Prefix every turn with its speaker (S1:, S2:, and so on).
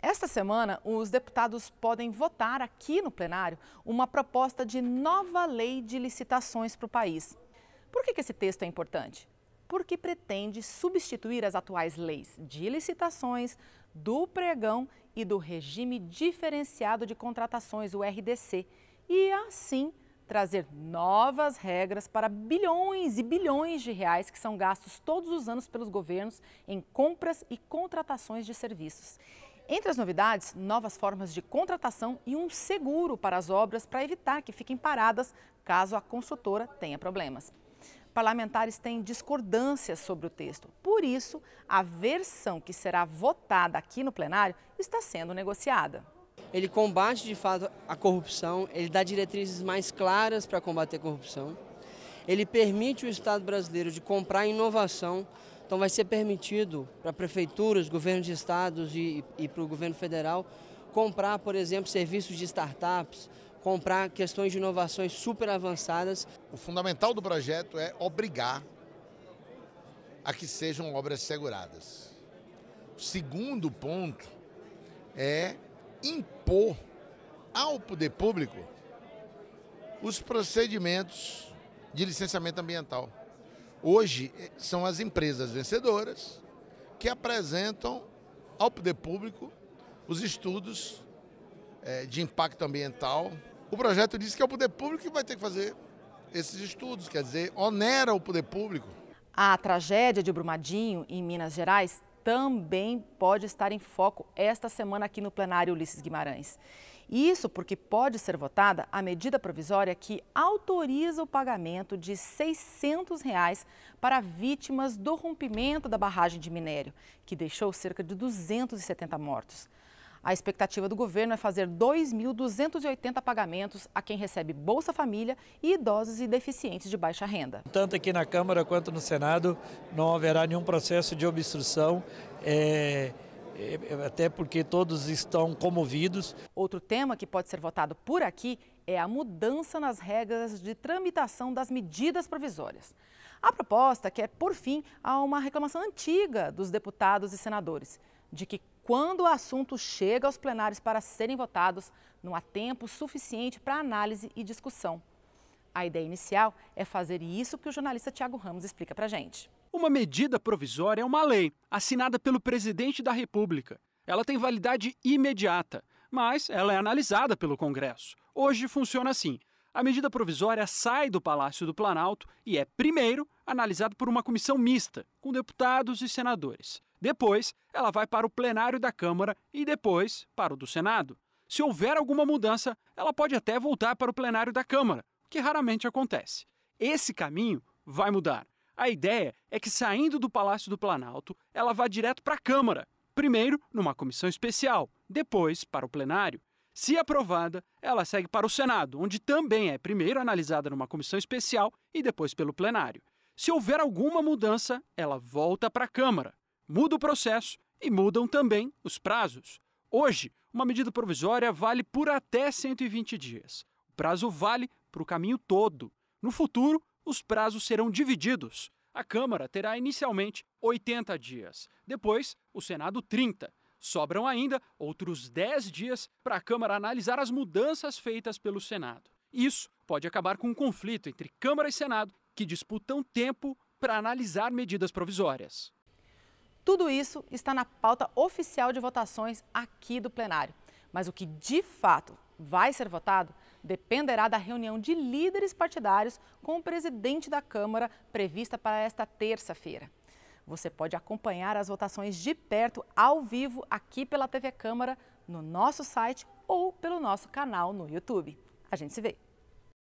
S1: Esta semana, os deputados podem votar aqui no plenário uma proposta de nova lei de licitações para o país. Por que, esse texto é importante? Porque pretende substituir as atuais leis de licitações, do pregão e do regime diferenciado de contratações, o RDC, e assim trazer novas regras para bilhões e bilhões de reais que são gastos todos os anos pelos governos em compras e contratações de serviços. Entre as novidades, novas formas de contratação e um seguro para as obras para evitar que fiquem paradas caso a construtora tenha problemas. Parlamentares têm discordâncias sobre o texto. Por isso, a versão que será votada aqui no plenário está sendo negociada ele combate de fato a corrupção, ele dá diretrizes mais claras para combater a corrupção, ele permite o Estado brasileiro de comprar inovação então vai ser permitido para prefeituras, governos de estados e, e para o governo federal comprar, por exemplo, serviços de startups, comprar
S2: questões de inovações super avançadas. O fundamental do projeto é obrigar a que sejam obras seguradas. O segundo ponto é impor ao poder público os procedimentos de licenciamento ambiental. Hoje eh, são as empresas vencedoras que apresentam ao poder público os estudos eh, de impacto ambiental. O projeto diz que é o poder público que vai ter que fazer esses estudos, quer dizer, onera o poder público.
S1: A tragédia de Brumadinho, em Minas Gerais, também pode estar em foco esta semana aqui no plenário Ulisses Guimarães. Isso porque pode ser votada a medida provisória que autoriza o pagamento de R$ 600 reais para vítimas do rompimento da barragem de minério, que deixou cerca de 270 mortos. A expectativa do governo é fazer 2.280 pagamentos a quem recebe Bolsa Família e idosos e deficientes de baixa renda.
S2: Tanto aqui na Câmara quanto no Senado não haverá nenhum processo de obstrução. É, é, é
S1: até porque todos estão comovidos. Outro tema que pode ser votado por aqui é a mudança nas regras de tramitação das medidas provisórias. A proposta quer, por fim, a uma reclamação antiga dos deputados e senadores de que quando o assunto chega aos plenários para serem votados, não há tempo suficiente para análise e discussão. A ideia inicial é fazer isso que o jornalista Tiago Ramos explica para
S2: gente. Uma medida provisória é uma lei assinada pelo presidente da República. Ela tem validade imediata, mas ela é analisada pelo Congresso. Hoje funciona assim: a medida provisória sai do Palácio do Planalto e é, primeiro, analisada por uma comissão mista, com deputados e senadores. Depois, ela vai para o plenário da Câmara e depois para o do Senado. Se houver alguma mudança, ela pode até voltar para o plenário da Câmara, o que raramente acontece. Esse caminho vai mudar. A ideia é que saindo do Palácio do Planalto, ela vá direto para a Câmara, primeiro numa comissão especial, depois para o plenário. Se aprovada, ela segue para o Senado, onde também é primeiro analisada numa comissão especial e depois pelo plenário. Se houver alguma mudança, ela volta para a Câmara muda o processo e mudam também os prazos. Hoje, uma medida provisória vale por até 120 dias. O prazo vale para o caminho todo. No futuro, os prazos serão divididos. A Câmara terá inicialmente 80 dias, depois o Senado 30. Sobram ainda outros 10 dias para a Câmara analisar as mudanças feitas pelo Senado. Isso pode acabar com um conflito entre Câmara e Senado, que disputam tempo para analisar medidas provisórias. Tudo isso está na pauta oficial de
S1: votações aqui do plenário. Mas o que de fato vai ser votado dependerá da reunião de líderes partidários com o presidente da Câmara prevista para esta terça-feira. Você pode acompanhar as votações de perto ao vivo aqui pela TV Câmara, no nosso site ou pelo nosso canal no YouTube. A gente se vê.